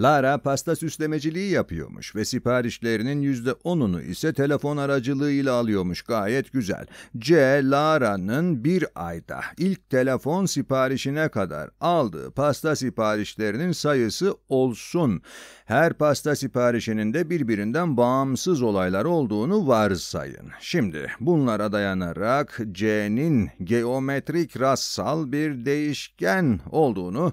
Lara pasta süslemeciliği yapıyormuş ve siparişlerinin yüzde onunu ise telefon aracılığıyla alıyormuş. Gayet güzel. C. Lara'nın bir ayda ilk telefon siparişine kadar aldığı pasta siparişlerinin sayısı olsun. Her pasta siparişinin de birbirinden bağımsız olaylar olduğunu varsayın. Şimdi bunlara dayanarak C'nin geometrik rastsal bir değişken olduğunu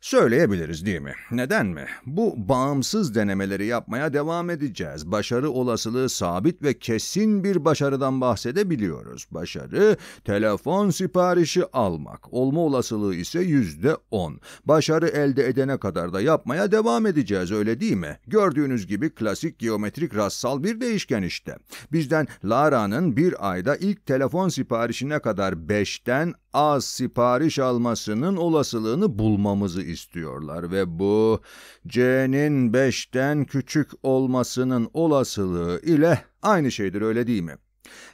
söyleyebiliriz değil mi? Neden mi? bu bağımsız denemeleri yapmaya devam edeceğiz. Başarı olasılığı sabit ve kesin bir başarıdan bahsedebiliyoruz. Başarı telefon siparişi almak. Olma olasılığı ise yüzde on. Başarı elde edene kadar da yapmaya devam edeceğiz öyle değil mi? Gördüğünüz gibi klasik geometrik rastsal bir değişken işte. Bizden Lara'nın bir ayda ilk telefon siparişine kadar beşten az sipariş almasının olasılığını bulmamızı istiyorlar ve bu C'nin 5'ten küçük olmasının olasılığı ile aynı şeydir öyle değil mi?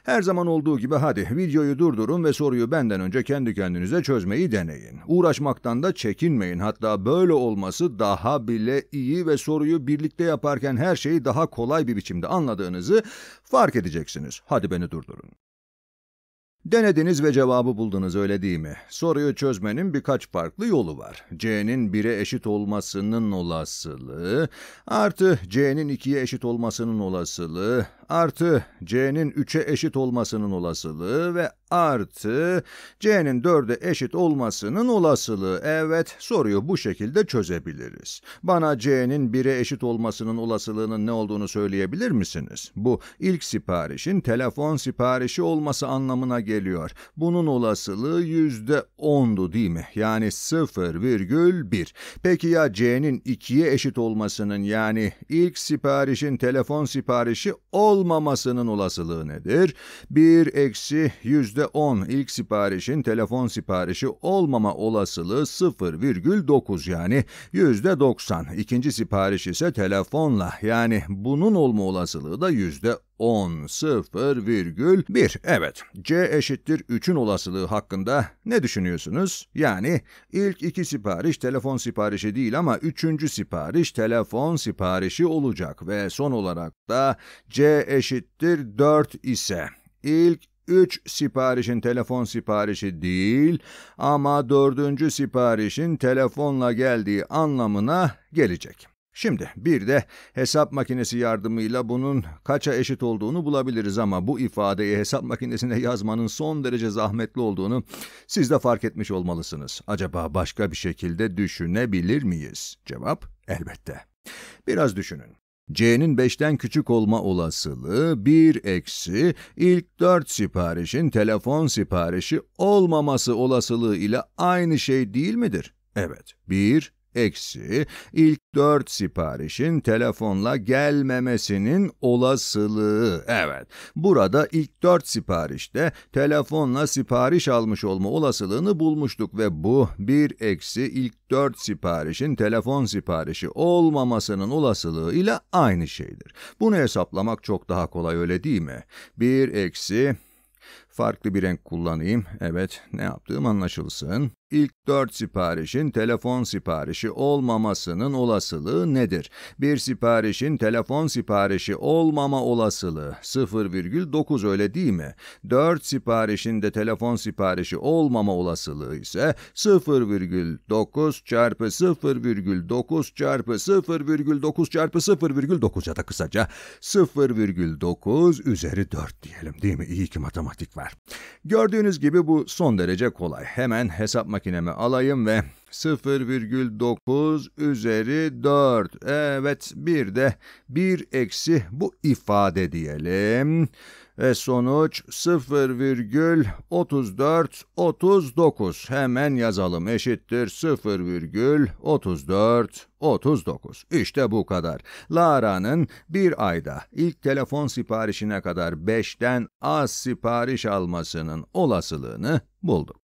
Her zaman olduğu gibi hadi videoyu durdurun ve soruyu benden önce kendi kendinize çözmeyi deneyin. Uğraşmaktan da çekinmeyin hatta böyle olması daha bile iyi ve soruyu birlikte yaparken her şeyi daha kolay bir biçimde anladığınızı fark edeceksiniz. Hadi beni durdurun. Denediniz ve cevabı buldunuz öyle değil mi? Soruyu çözmenin birkaç farklı yolu var. C'nin 1'e eşit olmasının olasılığı artı C'nin 2'ye eşit olmasının olasılığı artı c'nin 3'e eşit olmasının olasılığı ve artı c'nin 4'e eşit olmasının olasılığı. Evet, soruyu bu şekilde çözebiliriz. Bana c'nin 1'e eşit olmasının olasılığının ne olduğunu söyleyebilir misiniz? Bu ilk siparişin telefon siparişi olması anlamına geliyor. Bunun olasılığı %10'du değil mi? Yani 0,1. Peki ya c'nin 2'ye eşit olmasının yani ilk siparişin telefon siparişi ol olmamasının olasılığı nedir? 1 eksi %10 ilk siparişin telefon siparişi olmama olasılığı 0,9 yani %90. İkinci sipariş ise telefonla yani bunun olma olasılığı da %10. 10,0,1. Evet, C eşittir 3'ün olasılığı hakkında ne düşünüyorsunuz? Yani ilk iki sipariş telefon siparişi değil ama üçüncü sipariş telefon siparişi olacak ve son olarak da C eşittir 4 ise ilk 3 siparişin telefon siparişi değil ama dördüncü siparişin telefonla geldiği anlamına gelecek. Şimdi bir de hesap makinesi yardımıyla bunun kaça eşit olduğunu bulabiliriz ama bu ifadeyi hesap makinesine yazmanın son derece zahmetli olduğunu siz de fark etmiş olmalısınız. Acaba başka bir şekilde düşünebilir miyiz? Cevap elbette. Biraz düşünün. C'nin 5'ten küçük olma olasılığı 1 eksi ilk 4 siparişin telefon siparişi olmaması olasılığı ile aynı şey değil midir? Evet, 1 eksi ilk 4 siparişin telefonla gelmemesinin olasılığı. Evet, burada ilk 4 siparişte telefonla sipariş almış olma olasılığını bulmuştuk ve bu 1 eksi ilk 4 siparişin telefon siparişi olmamasının olasılığı ile aynı şeydir. Bunu hesaplamak çok daha kolay öyle değil mi? 1 eksi Farklı bir renk kullanayım. Evet, ne yaptığım anlaşılsın. İlk 4 siparişin telefon siparişi olmamasının olasılığı nedir? Bir siparişin telefon siparişi olmama olasılığı 0,9 öyle değil mi? 4 siparişin de telefon siparişi olmama olasılığı ise 0,9 çarpı 0,9 çarpı 0,9 çarpı 0,9 ya da kısaca 0,9 üzeri 4 diyelim değil mi? İyi ki matematik var. Gördüğünüz gibi bu son derece kolay. Hemen hesap makinemi alayım ve 0,9 üzeri 4. Evet bir de 1 eksi bu ifade diyelim. Ve sonuç 0.3439. Hemen yazalım eşittir 0.3439. İşte bu kadar. Lara'nın bir ayda ilk telefon siparişine kadar 5'ten az sipariş almasının olasılığını buldum.